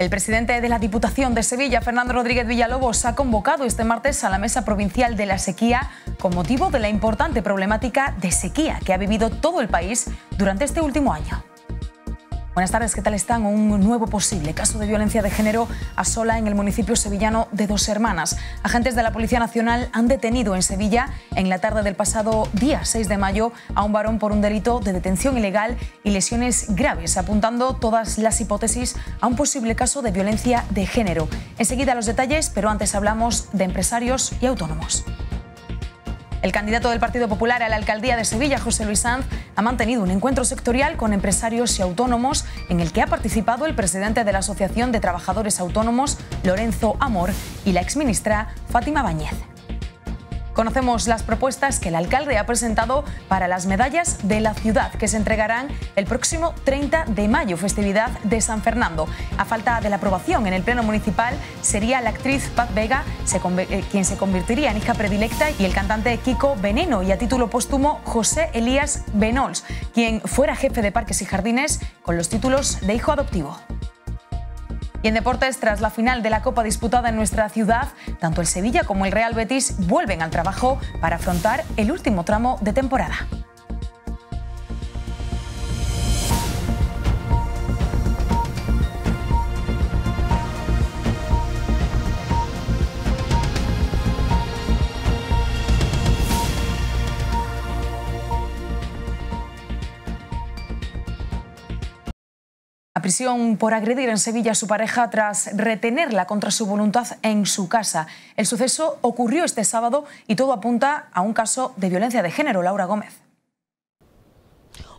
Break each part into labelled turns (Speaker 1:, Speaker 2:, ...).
Speaker 1: El presidente de la Diputación de Sevilla, Fernando Rodríguez Villalobos, ha convocado este martes a la Mesa Provincial de la Sequía con motivo de la importante problemática de sequía que ha vivido todo el país durante este último año. Buenas tardes, ¿qué tal están? Un nuevo posible caso de violencia de género asola en el municipio sevillano de Dos Hermanas. Agentes de la Policía Nacional han detenido en Sevilla, en la tarde del pasado día 6 de mayo, a un varón por un delito de detención ilegal y lesiones graves, apuntando todas las hipótesis a un posible caso de violencia de género. Enseguida los detalles, pero antes hablamos de empresarios y autónomos. El candidato del Partido Popular a la alcaldía de Sevilla, José Luis Sanz, ha mantenido un encuentro sectorial con empresarios y autónomos en el que ha participado el presidente de la Asociación de Trabajadores Autónomos, Lorenzo Amor, y la exministra Fátima Bañez. Conocemos las propuestas que el alcalde ha presentado para las medallas de la ciudad que se entregarán el próximo 30 de mayo, festividad de San Fernando. A falta de la aprobación en el Pleno Municipal, sería la actriz Paz Vega eh, quien se convertiría en hija predilecta y el cantante Kiko Veneno y a título póstumo José Elías Benols, quien fuera jefe de Parques y Jardines con los títulos de hijo adoptivo. Y en deportes, tras la final de la Copa disputada en nuestra ciudad, tanto el Sevilla como el Real Betis vuelven al trabajo para afrontar el último tramo de temporada. A prisión por agredir en Sevilla a su pareja tras retenerla contra su voluntad en su casa. El suceso ocurrió este sábado y todo apunta a un caso de violencia de género. Laura Gómez.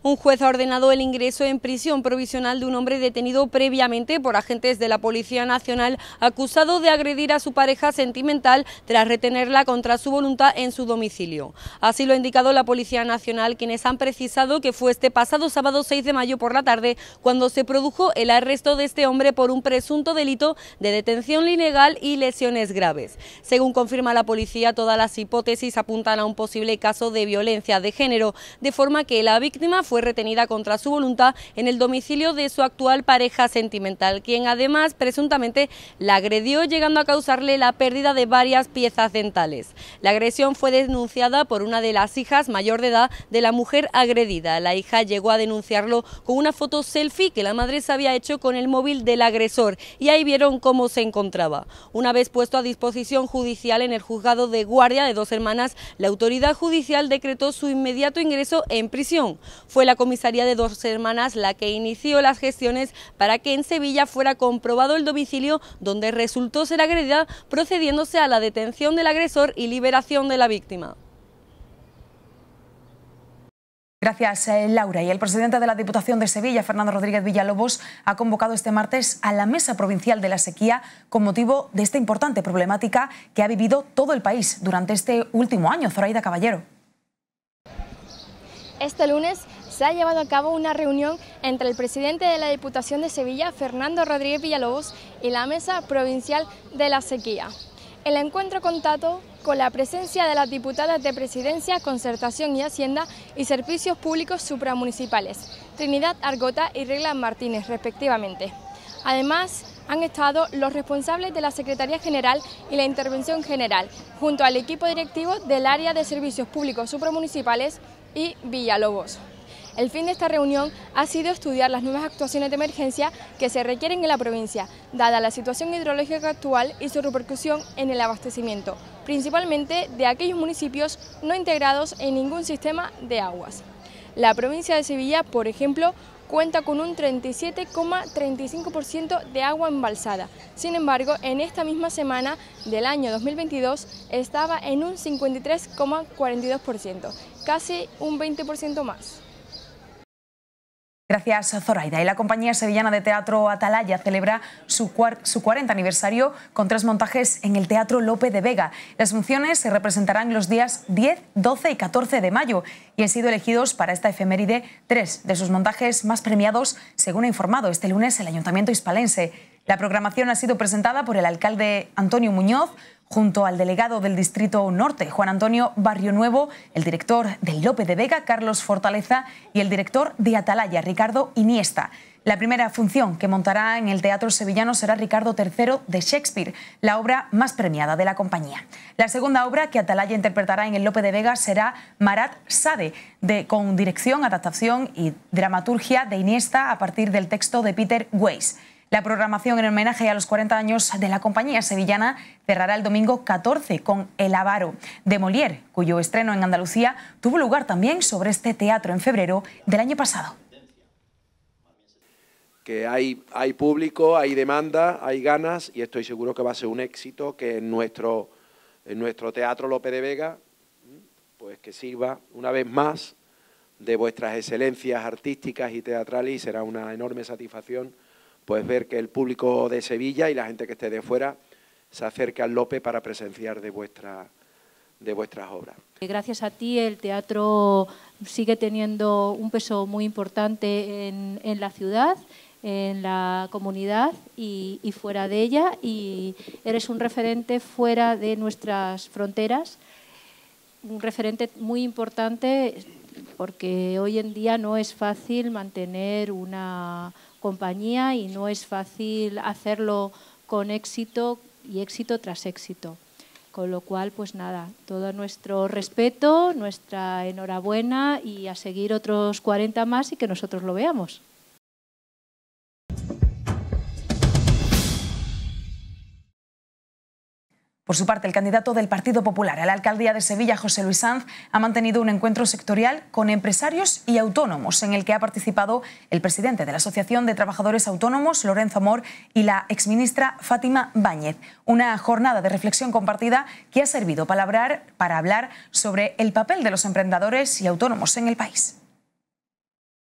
Speaker 2: Un juez ha ordenado el ingreso en prisión provisional de un hombre detenido previamente por agentes de la Policía Nacional acusado de agredir a su pareja sentimental tras retenerla contra su voluntad en su domicilio. Así lo ha indicado la Policía Nacional, quienes han precisado que fue este pasado sábado 6 de mayo por la tarde cuando se produjo el arresto de este hombre por un presunto delito de detención ilegal y lesiones graves. Según confirma la policía, todas las hipótesis apuntan a un posible caso de violencia de género, de forma que la víctima fue retenida contra su voluntad en el domicilio de su actual pareja sentimental, quien además presuntamente la agredió llegando a causarle la pérdida de varias piezas dentales. La agresión fue denunciada por una de las hijas mayor de edad de la mujer agredida. La hija llegó a denunciarlo con una foto selfie que la madre se había hecho con el móvil del agresor y ahí vieron cómo se encontraba. Una vez puesto a disposición judicial en el juzgado de guardia de dos hermanas, la autoridad judicial decretó su inmediato ingreso en prisión fue la comisaría de Dos Hermanas la que inició las gestiones para que en Sevilla fuera comprobado el domicilio donde resultó ser agredida, procediéndose a la detención del agresor y liberación de la víctima.
Speaker 1: Gracias, eh, Laura. Y el presidente de la Diputación de Sevilla, Fernando Rodríguez Villalobos, ha convocado este martes a la Mesa Provincial de la Sequía con motivo de esta importante problemática que ha vivido todo el país durante este último año. Zoraida Caballero.
Speaker 3: Este lunes se ha llevado a cabo una reunión entre el presidente de la Diputación de Sevilla, Fernando Rodríguez Villalobos, y la Mesa Provincial de la Sequía. El encuentro contado con la presencia de las diputadas de Presidencia, Concertación y Hacienda y Servicios Públicos Supramunicipales, Trinidad Argota y Regla Martínez, respectivamente. Además, han estado los responsables de la Secretaría General y la Intervención General, junto al equipo directivo del Área de Servicios Públicos Supramunicipales y Villalobos. El fin de esta reunión ha sido estudiar las nuevas actuaciones de emergencia que se requieren en la provincia, dada la situación hidrológica actual y su repercusión en el abastecimiento, principalmente de aquellos municipios no integrados en ningún sistema de aguas. La provincia de Sevilla, por ejemplo, cuenta con un 37,35% de agua embalsada. Sin embargo, en esta misma semana del año 2022 estaba en un 53,42%, casi un 20% más.
Speaker 1: Gracias, Zoraida. Y la compañía sevillana de teatro Atalaya celebra su, su 40 aniversario con tres montajes en el Teatro Lope de Vega. Las funciones se representarán los días 10, 12 y 14 de mayo y han sido elegidos para esta efeméride tres de sus montajes más premiados, según ha informado este lunes el Ayuntamiento Hispalense. La programación ha sido presentada por el alcalde Antonio Muñoz junto al delegado del Distrito Norte, Juan Antonio Barrio Nuevo, el director del Lope de Vega, Carlos Fortaleza, y el director de Atalaya, Ricardo Iniesta. La primera función que montará en el Teatro Sevillano será Ricardo III de Shakespeare, la obra más premiada de la compañía. La segunda obra que Atalaya interpretará en el Lope de Vega será Marat Sade, con dirección, adaptación y dramaturgia de Iniesta a partir del texto de Peter Weiss. La programación en homenaje a los 40 años de la compañía sevillana cerrará el domingo 14 con El Avaro de Molière, cuyo estreno en Andalucía tuvo lugar también sobre este teatro en febrero del año pasado.
Speaker 4: Que hay, público, hay demanda, hay ganas y estoy seguro que va a ser un éxito que en nuestro, en nuestro teatro López de Vega pues que sirva una vez más de vuestras excelencias artísticas y teatrales y será una enorme satisfacción pues ver que el público de Sevilla y la gente que esté de fuera se acerca al Lope para presenciar de, vuestra, de vuestras obras.
Speaker 2: Eh, gracias a ti el teatro sigue teniendo un peso muy importante en, la ciudad, en la comunidad y, y, fuera de ella y eres un referente fuera de nuestras fronteras, un referente muy importante porque hoy en día no es fácil mantener una, compañía y no es fácil hacerlo con éxito y éxito tras éxito. Con lo cual, pues nada, todo nuestro respeto, nuestra enhorabuena y a seguir otros 40 más y que nosotros lo veamos.
Speaker 1: Por su parte, el candidato del Partido Popular a la alcaldía de Sevilla, José Luis Sanz, ha mantenido un encuentro sectorial con empresarios y autónomos en el que ha participado el presidente de la Asociación de Trabajadores Autónomos, Lorenzo Amor, y la exministra Fátima Báñez. Una jornada de reflexión compartida que ha servido para hablar, para hablar sobre el papel de los emprendedores y autónomos en el país.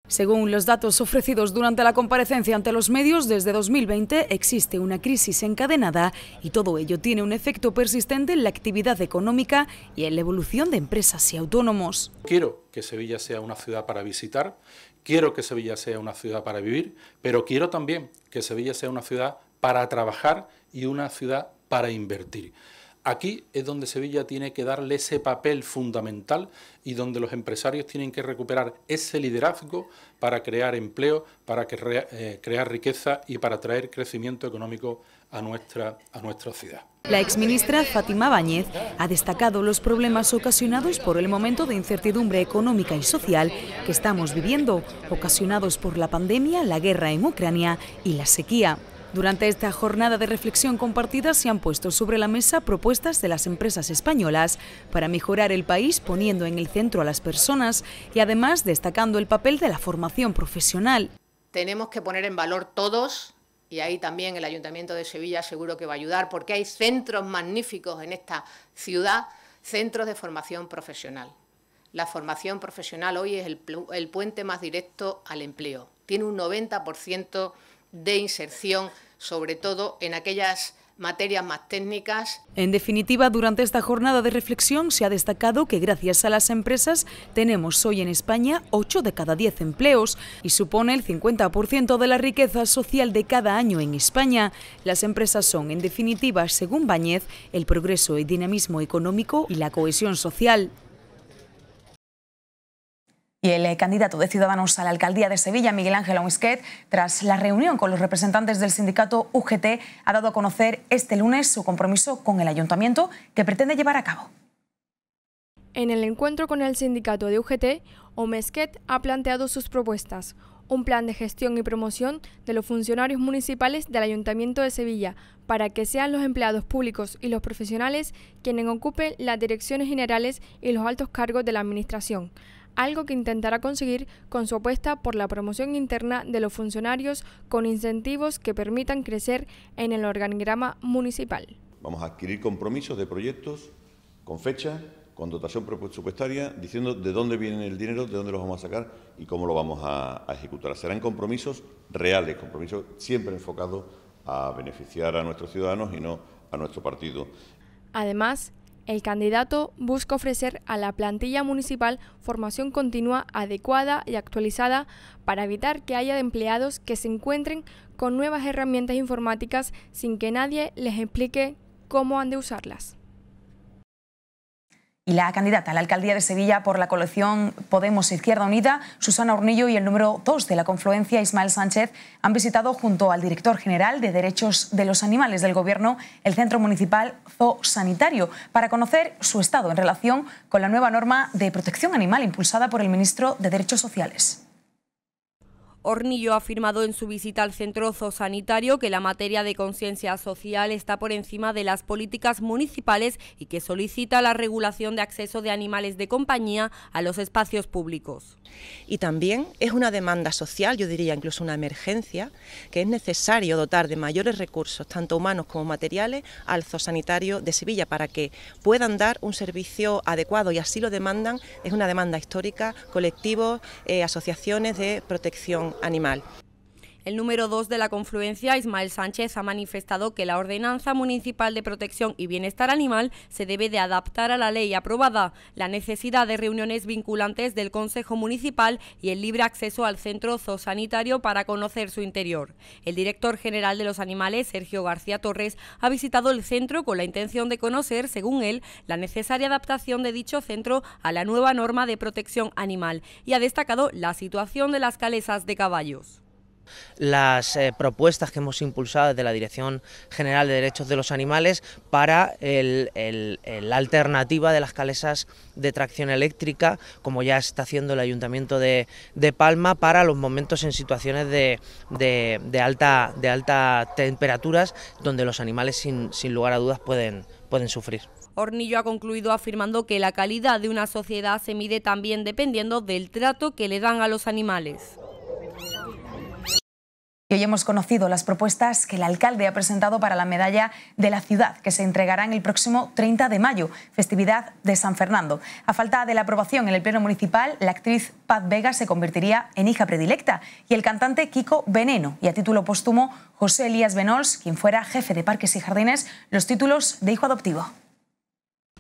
Speaker 1: Según los datos ofrecidos durante la comparecencia ante los medios, desde 2020 existe una crisis encadenada y todo ello tiene un efecto persistente en la actividad económica y en la evolución de empresas y autónomos.
Speaker 5: Quiero que Sevilla sea una ciudad para visitar, quiero que Sevilla sea una ciudad para vivir, pero quiero también que Sevilla sea una ciudad para trabajar y una ciudad para invertir. Aquí es donde Sevilla tiene que darle ese papel fundamental y donde los empresarios tienen que recuperar ese liderazgo para crear empleo, para eh, crear riqueza y para traer crecimiento económico a nuestra, a nuestra ciudad.
Speaker 1: La exministra Fátima Báñez ha destacado los problemas ocasionados por el momento de incertidumbre económica y social que estamos viviendo, ocasionados por la pandemia, la guerra en Ucrania y la sequía. Durante esta jornada de reflexión compartida se han puesto sobre la mesa propuestas de las empresas españolas para mejorar el país poniendo en el centro a las personas y además destacando el papel de la formación profesional. Tenemos que poner en valor todos y ahí también el Ayuntamiento de Sevilla seguro que va a ayudar porque hay centros magníficos en esta ciudad, centros de formación profesional. La formación profesional hoy es el,
Speaker 6: puente más directo al empleo. Tiene un 90% de inserción sobre todo en aquellas materias más técnicas.
Speaker 1: En definitiva, durante esta jornada de reflexión se ha destacado que gracias a las empresas tenemos hoy en España 8 de cada 10 empleos y supone el 50% de la riqueza social de cada año en España. Las empresas son, en definitiva, según Bañez, el progreso y dinamismo económico y la cohesión social y el eh, candidato de Ciudadanos a la alcaldía de Sevilla, Miguel Ángel Omesquet... tras la reunión con los representantes del sindicato UGT, ha dado a conocer este lunes su compromiso con el ayuntamiento que pretende llevar a cabo.
Speaker 3: En el encuentro con el sindicato de UGT, Omesquet ha planteado sus propuestas, un plan de gestión y promoción de los funcionarios municipales del Ayuntamiento de Sevilla para que sean los empleados públicos y los profesionales quienes ocupen las direcciones generales y los altos cargos de la Administración, algo que intentará conseguir con su apuesta por la promoción interna de los funcionarios con incentivos que permitan crecer en el organigrama municipal.
Speaker 5: Vamos a adquirir compromisos de proyectos con fecha, con dotación presupuestaria, diciendo de dónde viene el dinero, de dónde los vamos a sacar y cómo lo vamos a, ejecutar. Serán compromisos reales, compromisos siempre enfocados a beneficiar a nuestros ciudadanos y no a nuestro partido.
Speaker 3: Además, el candidato busca ofrecer a la plantilla municipal formación continua adecuada y actualizada para evitar que haya empleados que se encuentren con nuevas herramientas informáticas sin que nadie les explique cómo han de usarlas
Speaker 1: y la candidata a la alcaldía de Sevilla por la colección Podemos Izquierda Unida, Susana Hornillo, y el número dos de la confluencia, Ismael Sánchez, han visitado junto al director general de Derechos de los Animales del Gobierno el Centro Municipal Zoosanitario para conocer su estado en relación con la nueva norma de protección animal impulsada por el ministro de Derechos Sociales.
Speaker 2: Hornillo ha afirmado en su visita al centro zoosanitario que la materia de conciencia social está por encima de las políticas municipales y que solicita la regulación de acceso de animales de compañía a los espacios públicos. Y también es una demanda social, yo diría incluso una emergencia, que es necesario dotar de
Speaker 6: mayores recursos, tanto humanos como materiales, al zoosanitario de Sevilla para que puedan dar un servicio adecuado y así lo demandan, es una demanda histórica, colectivos, eh, asociaciones de protección animal.
Speaker 2: El número 2 de la confluencia, Ismael Sánchez, ha manifestado que la Ordenanza Municipal de Protección y Bienestar Animal se debe de adaptar a la ley aprobada, la necesidad de reuniones vinculantes del Consejo Municipal y el libre acceso al centro zoosanitario para conocer su interior. El director general de los animales, Sergio García Torres, ha visitado el centro con la intención de conocer, según él, la necesaria adaptación de dicho centro a la nueva norma de protección animal y ha destacado la situación de las calesas de caballos
Speaker 6: las eh, propuestas que hemos impulsado desde la Dirección General de Derechos de los Animales para la alternativa de las calesas de tracción eléctrica, como ya está haciendo el Ayuntamiento de, Palma, para los momentos en situaciones de, de, alta, de alta temperaturas donde los animales sin, sin lugar a dudas pueden, pueden sufrir.
Speaker 2: Hornillo ha concluido afirmando que la calidad de una sociedad se mide también dependiendo del trato que le dan a los animales.
Speaker 1: Y hoy hemos conocido las propuestas que el alcalde ha presentado para la medalla de la ciudad, que se entregará en el próximo 30 de mayo, festividad de San Fernando. A falta de la aprobación en el Pleno Municipal, la actriz Paz Vega se convertiría en hija predilecta y el cantante Kiko Veneno. Y a título póstumo, José Elías Benols, quien fuera jefe de Parques y Jardines, los títulos de hijo adoptivo.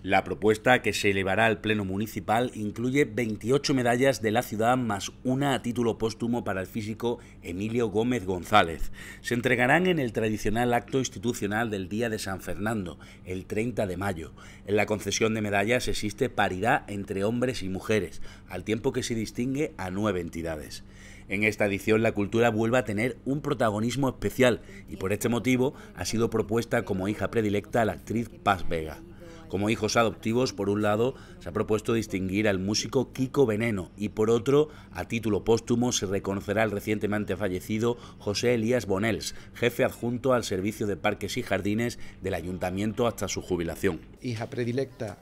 Speaker 5: La propuesta que se elevará al Pleno Municipal incluye 28 medallas de la ciudad más una a título póstumo para el físico Emilio Gómez González. Se entregarán en el tradicional acto institucional del Día de San Fernando, el 30 de mayo. En la concesión de medallas existe paridad entre hombres y mujeres, al tiempo que se distingue a nueve entidades. En esta edición la cultura vuelve a tener un protagonismo especial y por este motivo ha sido propuesta como hija predilecta a la actriz Paz Vega. Como hijos adoptivos, por un lado, se ha propuesto distinguir al músico Kiko Veneno y por otro, a título póstumo, se reconocerá al recientemente fallecido José Elías Bonels, jefe adjunto al Servicio de Parques y Jardines del Ayuntamiento hasta su jubilación.
Speaker 4: Hija predilecta,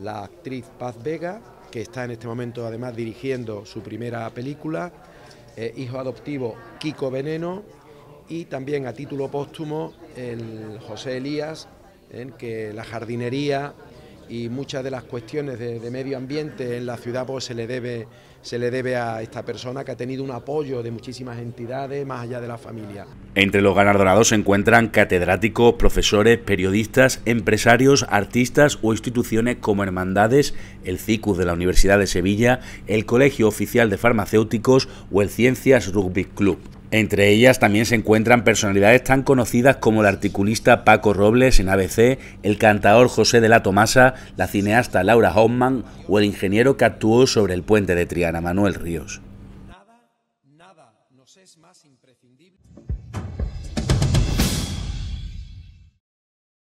Speaker 4: la actriz Paz Vega, que está en este momento además dirigiendo su primera película, eh, hijo adoptivo Kiko Veneno y también a título póstumo el José Elías, que la jardinería y muchas de las cuestiones de, medio ambiente en la ciudad pues, se, le debe, se le debe a esta persona que ha tenido un apoyo de muchísimas entidades más allá de la familia.
Speaker 5: Entre los galardonados se encuentran catedráticos, profesores, periodistas, empresarios, artistas o instituciones como Hermandades, el CICUS de la Universidad de Sevilla, el Colegio Oficial de Farmacéuticos o el Ciencias Rugby Club. Entre ellas también se encuentran personalidades tan conocidas como el articulista Paco Robles en ABC, el cantador José de la Tomasa, la cineasta Laura Hoffman o el ingeniero que actuó sobre el puente de Triana, Manuel Ríos.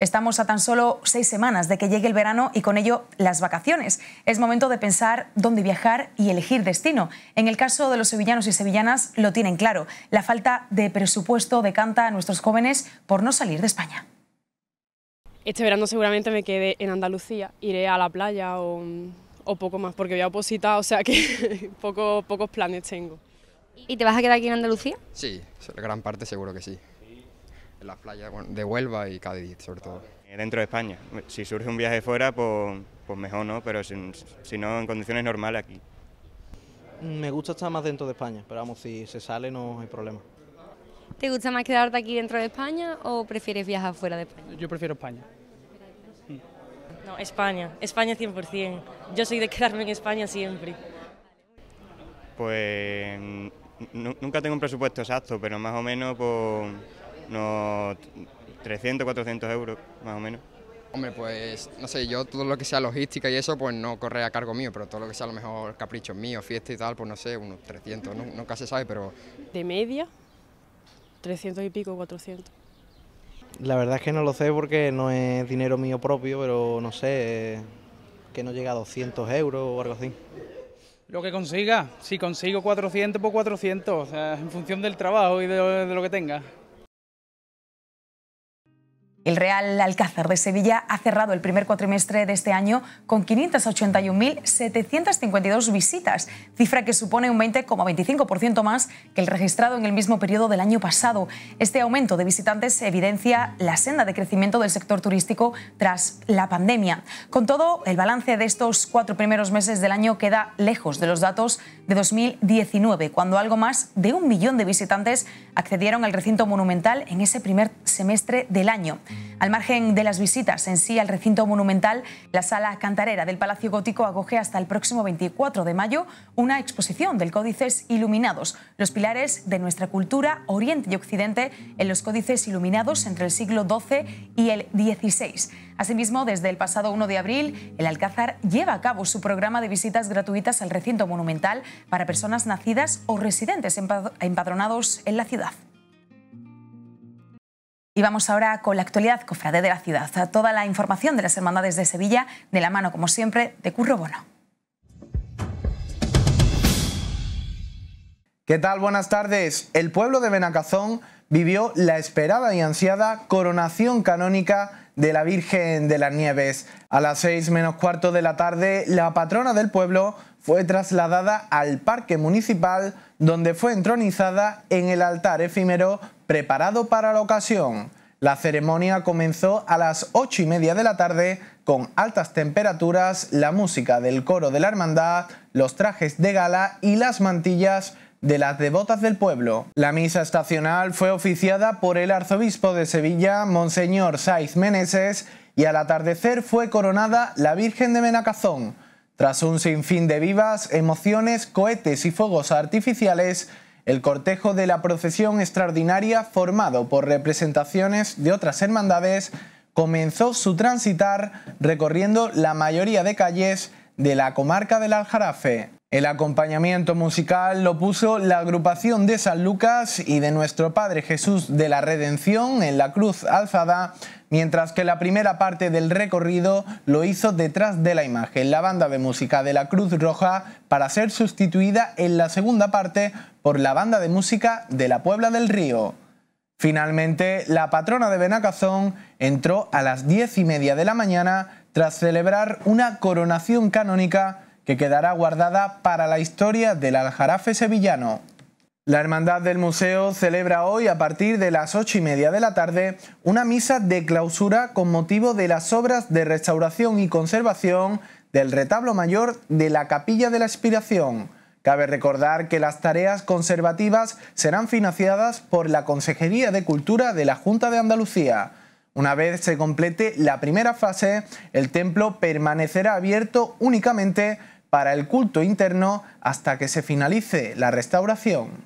Speaker 1: Estamos a tan solo seis semanas de que llegue el verano y con ello las vacaciones. Es momento de pensar dónde viajar y elegir destino. En el caso de los sevillanos y sevillanas lo tienen claro. La falta de presupuesto decanta a nuestros jóvenes por no salir de España.
Speaker 2: Este verano seguramente me quede en Andalucía. Iré a la playa o, poco más, porque voy a opositar, o sea que pocos planes tengo. ¿Y te vas a quedar aquí en Andalucía?
Speaker 7: Sí, gran parte seguro que sí. La playa de Huelva y Cádiz, sobre todo. Eh, dentro de España. Si surge un viaje fuera, pues, pues, mejor, ¿no? Pero si, si no, en condiciones normales aquí. Mm, me gusta estar
Speaker 6: más dentro de España, pero vamos, si se sale no hay problema.
Speaker 2: ¿Te gusta más quedarte aquí dentro de España o prefieres viajar fuera de España?
Speaker 6: Yo prefiero España.
Speaker 3: Mm.
Speaker 2: No, España, España 100%. Yo soy de quedarme en España siempre.
Speaker 7: Pues nunca tengo un presupuesto exacto, pero más o menos por... Pues, ...no, 300, 400 euros más o menos. Hombre, pues no sé, yo todo lo que sea logística y eso, pues no corre a cargo mío, pero todo lo que sea a lo mejor caprichos míos, fiesta y tal, pues no sé, unos 300, no, casi se sabe, pero...
Speaker 2: De media, 300 y pico, 400.
Speaker 4: La verdad es que no lo sé porque no es dinero mío propio, pero no sé, eh, que no llega a 200 euros o algo así. Lo que consiga, si consigo 400, pues 400, o sea, en función del trabajo y de lo que tenga.
Speaker 1: El Real Alcázar de Sevilla ha cerrado el primer cuatrimestre de este año con 581.752 visitas, cifra que supone un 20,25% más que el registrado en el mismo periodo del año pasado. Este aumento de visitantes evidencia la senda de crecimiento del sector turístico tras la pandemia. Con todo, el balance de estos cuatro primeros meses del año queda lejos de los datos de 2019, cuando algo más de un millón de visitantes accedieron al recinto monumental en ese primer semestre del año. Al margen de las visitas en sí al recinto monumental, la sala cantarera del Palacio Gótico acoge hasta el próximo 24 de mayo una exposición del Códices Iluminados, los pilares de nuestra cultura Oriente y Occidente en los Códices Iluminados entre el siglo XII y el XVI. Asimismo, desde el pasado 1 de abril, el Alcázar lleva a cabo su programa de visitas gratuitas al recinto monumental para personas nacidas o residentes empadronados en la ciudad. Y vamos ahora con la actualidad cofrade de la ciudad. A toda la información de las hermandades de Sevilla, de la mano, como siempre, de Curro Bono.
Speaker 4: ¿Qué tal? Buenas tardes. El pueblo de Benacazón vivió la esperada y ansiada coronación canónica de la Virgen de las Nieves. A las seis menos cuarto de la tarde, la patrona del pueblo fue trasladada al parque municipal donde fue entronizada en el altar efímero preparado para la ocasión. La ceremonia comenzó a las ocho y media de la tarde con altas temperaturas, la música del coro de la hermandad, los trajes de gala y las mantillas de las devotas del pueblo. La misa estacional fue oficiada por el arzobispo de Sevilla, Monseñor Saiz Meneses, y al atardecer fue coronada la Virgen de Menacazón. Tras un sinfín de vivas, emociones, cohetes y fuegos artificiales, el cortejo de la procesión extraordinaria, formado por representaciones de otras hermandades, comenzó su transitar recorriendo la mayoría de calles de la comarca del Aljarafe. El acompañamiento musical lo puso la agrupación de San Lucas y de nuestro Padre Jesús de la Redención en la Cruz Alzada, mientras que la primera parte del recorrido lo hizo detrás de la imagen, la banda de música de la Cruz Roja, para ser sustituida en la segunda parte por la banda de música de la Puebla del Río. Finalmente, la patrona de Benacazón entró a las diez y media de la mañana tras celebrar una coronación canónica que quedará guardada para la historia del aljarafe sevillano. La Hermandad del Museo celebra hoy a partir de las ocho y media de la tarde una misa de clausura con motivo de las obras de restauración y conservación del retablo mayor de la Capilla de la Expiración. Cabe recordar que las tareas conservativas serán financiadas por la Consejería de Cultura de la Junta de Andalucía. Una vez se complete la primera fase, el templo permanecerá abierto únicamente para el culto interno hasta que se finalice la restauración.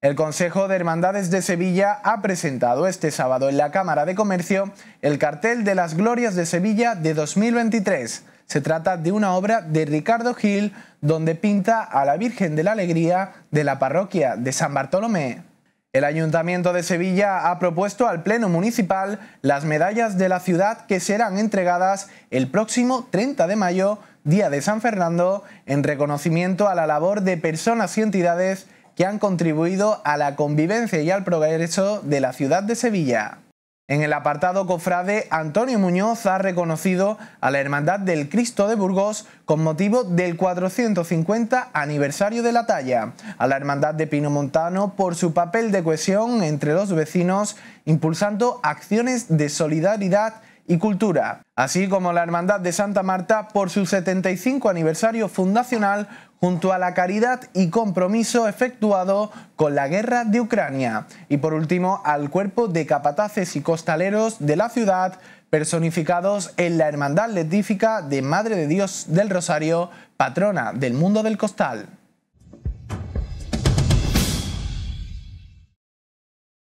Speaker 4: El Consejo de Hermandades de Sevilla ha presentado este sábado en la Cámara de Comercio el cartel de las Glorias de Sevilla de 2023. Se trata de una obra de Ricardo Gil donde pinta a la Virgen de la Alegría de la parroquia de San Bartolomé. El Ayuntamiento de Sevilla ha propuesto al Pleno Municipal las medallas de la ciudad que serán entregadas el próximo 30 de mayo, Día de San Fernando, en reconocimiento a la labor de personas y entidades que han contribuido a la convivencia y al progreso de la ciudad de Sevilla. En el apartado cofrade, Antonio Muñoz ha reconocido a la Hermandad del Cristo de Burgos con motivo del 450 aniversario de la talla, a la Hermandad de Pino Montano por su papel de cohesión entre los vecinos, impulsando acciones de solidaridad y cultura, así como la Hermandad de Santa Marta por su 75 aniversario fundacional junto a la caridad y compromiso efectuado con la guerra de Ucrania. Y por último, al cuerpo de capataces y costaleros de la ciudad personificados en la Hermandad Letífica de Madre de Dios del Rosario, patrona del mundo del costal.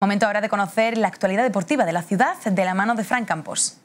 Speaker 1: Momento ahora de conocer la actualidad deportiva de la ciudad de la mano de Frank Campos.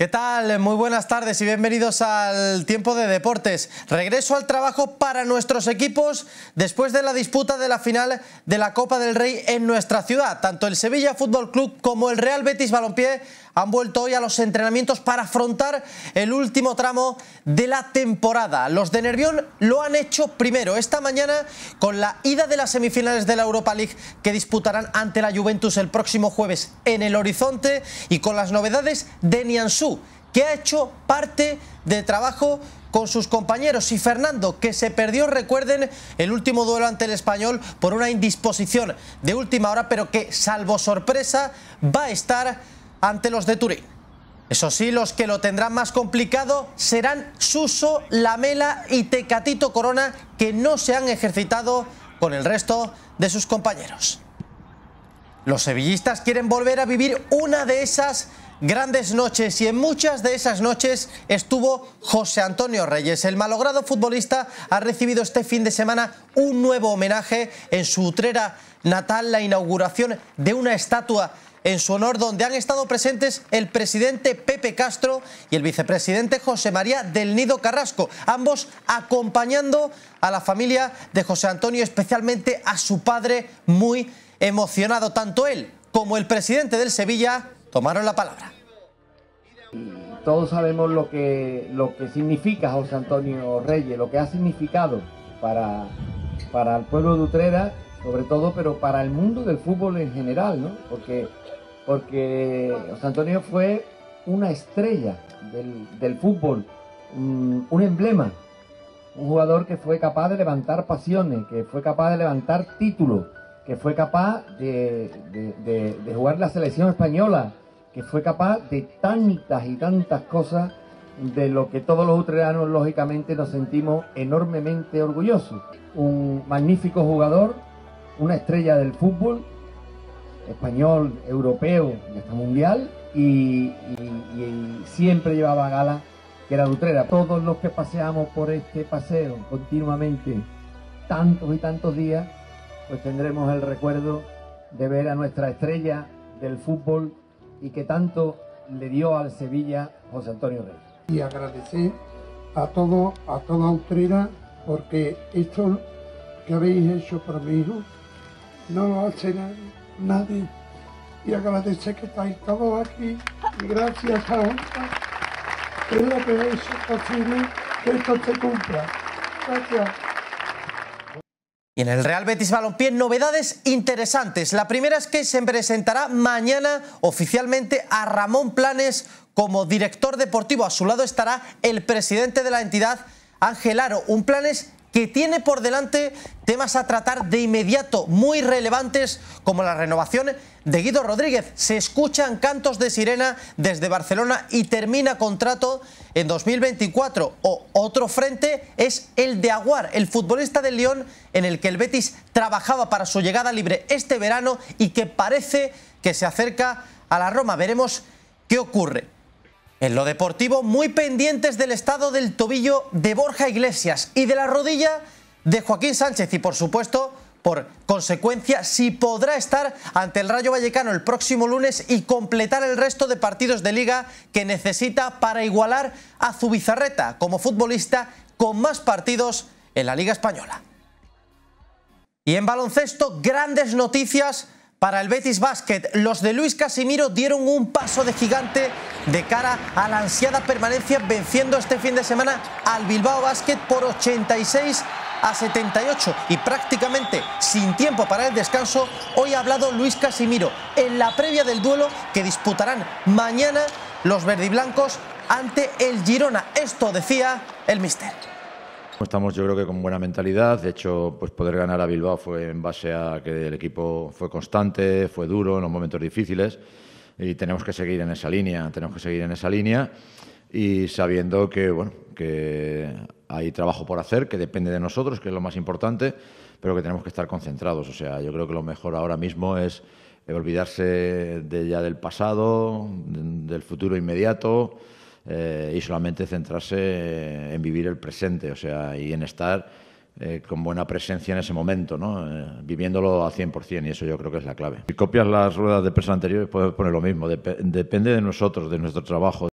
Speaker 6: ¿Qué tal? Muy buenas tardes y bienvenidos al tiempo de deportes. Regreso al trabajo para nuestros equipos después de la disputa de la final de la Copa del Rey en nuestra ciudad. Tanto el Sevilla Fútbol Club como el Real Betis Balompié han vuelto hoy a los entrenamientos para afrontar el último tramo de la temporada. Los de Nervión lo han hecho primero esta mañana con la ida de las semifinales de la Europa League que disputarán ante la Juventus el próximo jueves en el horizonte y con las novedades de Niansu, que ha hecho parte de trabajo con sus compañeros y Fernando, que se perdió, recuerden, el último duelo ante el español por una indisposición de última hora, pero que, salvo sorpresa, va a estar ante los de Turín. Eso sí, los que lo tendrán más complicado serán Suso, Lamela y Tecatito Corona, que no se han ejercitado con el resto de sus compañeros. Los sevillistas quieren volver a vivir una de esas grandes noches y en muchas de esas noches estuvo José Antonio Reyes. El malogrado futbolista ha recibido este fin de semana un nuevo homenaje en su utrera natal, la inauguración de una estatua en su honor, donde han estado presentes el presidente Pepe Castro y el vicepresidente José María del Nido Carrasco, ambos acompañando a la familia de José Antonio, especialmente a su padre, muy emocionado. Tanto él como el presidente del Sevilla tomaron la palabra.
Speaker 7: Todos sabemos lo que, lo que significa José Antonio Reyes, lo que ha significado para, para el pueblo de Utrera sobre todo, pero para el mundo del fútbol en general, ¿no? Porque, porque José Antonio fue una estrella del, fútbol, mm, un emblema, un jugador que fue capaz de levantar pasiones, que fue capaz de levantar títulos, que fue capaz de, de, de jugar la selección española, que fue capaz de tantas y tantas cosas de lo que todos los utreanos lógicamente nos sentimos enormemente orgullosos. Un magnífico jugador una estrella del fútbol español, europeo hasta mundial, y, siempre llevaba gala que era Lutrera. Todos los que paseamos por este paseo continuamente, tantos y tantos días, pues tendremos el recuerdo de ver a nuestra estrella del fútbol y que tanto le dio al Sevilla José Antonio Reyes. Y agradecer a todo, a toda Utrera, porque esto que habéis hecho para mi hijo no lo hace nadie. Y agradecer que estáis todos aquí. y
Speaker 2: Gracias a todos que es lo que posible que esto se cumpla. Gracias.
Speaker 6: Y en el Real Betis Balompié novedades interesantes. La primera es que se presentará mañana oficialmente a Ramón Planes como director deportivo. A su lado estará el presidente de la entidad, Ángel Aro. Un Planes que tiene por delante temas a tratar de inmediato, muy relevantes, como la renovación de Guido Rodríguez. Se escuchan cantos de sirena desde Barcelona y termina contrato en 2024. O otro frente es el de Aguar, el futbolista del León en el que el Betis trabajaba para su llegada libre este verano y que parece que se acerca a la Roma. Veremos qué ocurre. En lo deportivo, muy pendientes del estado del tobillo de Borja Iglesias y de la rodilla de Joaquín Sánchez y, por supuesto, por consecuencia, si podrá estar ante el Rayo Vallecano el próximo lunes y completar el resto de partidos de liga que necesita para igualar a Zubizarreta como futbolista con más partidos en la Liga Española. Y en baloncesto, grandes noticias para el Betis Basket. Los de Luis Casimiro dieron un paso de gigante de cara a la ansiada permanencia venciendo este fin de semana al Bilbao Basket por 86 a 78 y prácticamente sin tiempo para el descanso, hoy ha hablado Luis Casimiro en la previa del duelo que disputarán mañana los verdiblancos ante el Girona. Esto decía el mister.
Speaker 7: Estamos yo creo que con buena mentalidad, de hecho pues poder ganar a Bilbao fue en base a que el equipo fue constante, fue duro en los momentos difíciles y tenemos que seguir en esa línea, tenemos que seguir en esa línea y sabiendo que bueno, que hay trabajo por hacer, que depende de nosotros, que es lo más importante, pero que tenemos que estar concentrados, o sea, yo creo que lo mejor ahora mismo es olvidarse de ya del pasado, del futuro inmediato eh, y solamente centrarse eh, en vivir el presente, o sea, y en estar eh, con buena presencia en ese momento, ¿no? viviéndolo al 100% y eso yo creo que es la clave. Si copias las ruedas de prensa anteriores puedes poner lo mismo, depende de nosotros, de nuestro trabajo.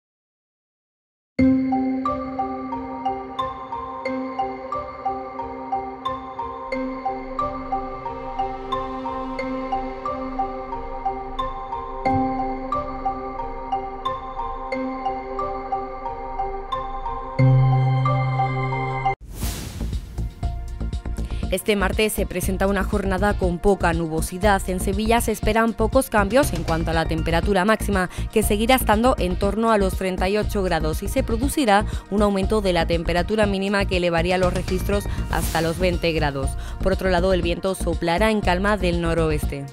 Speaker 2: Este martes se presenta una jornada con poca nubosidad. En Sevilla se esperan pocos cambios en cuanto a la temperatura máxima, que seguirá estando en torno a los 38 grados y se producirá un aumento de la temperatura mínima que elevaría los registros hasta los 20 grados. Por otro lado, el viento soplará en calma del
Speaker 1: noroeste.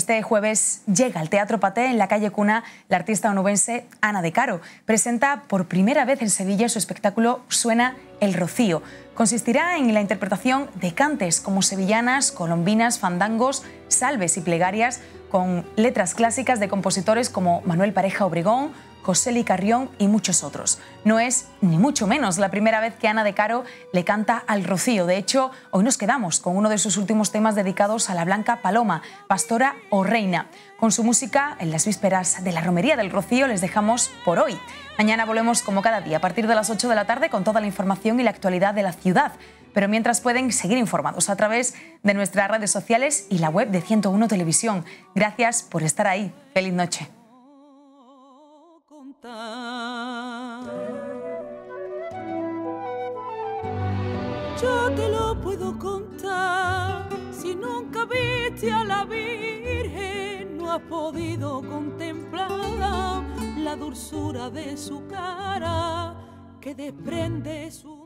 Speaker 1: Este jueves llega al Teatro Paté en la calle Cuna la artista onubense Ana de Caro. Presenta por primera vez en Sevilla su espectáculo Suena el Rocío. Consistirá en la interpretación de cantes como sevillanas, colombinas, fandangos, salves y plegarias con letras clásicas de compositores como Manuel Pareja Obregón, José carrión y muchos otros. No es ni mucho menos la primera vez que Ana de Caro le canta al Rocío. De hecho, hoy nos quedamos con uno de sus últimos temas dedicados a la Blanca Paloma, pastora o reina. Con su música, en las vísperas de la Romería del Rocío, les dejamos por hoy. Mañana volvemos como cada día a partir de las 8 de la tarde con toda la información y la actualidad de la ciudad. Pero mientras pueden seguir informados a través de nuestras redes sociales y la web de 101 Televisión. Gracias por estar ahí. Feliz noche. Yo
Speaker 2: te lo puedo contar, si nunca viste a la Virgen, no has podido contemplar
Speaker 1: la dulzura de su cara que desprende su